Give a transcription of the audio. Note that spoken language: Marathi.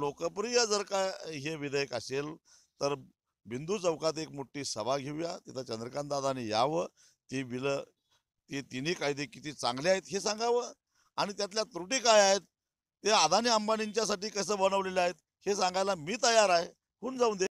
लोकप्रिय जर का हे विधेयक असेल तर बिंदू चौकात एक मोठी सभा घेऊया तिथं चंद्रकांत दादाने यावं ती बिल ते तिन्ही कायदे किती चांगले आहेत हे सांगावं आणि त्यातल्या त्रुटी काय आहेत ते अदानी अंबानींच्यासाठी कसं बनवलेलं आहेत हे सांगायला मी तयार आहे होऊन जाऊन दे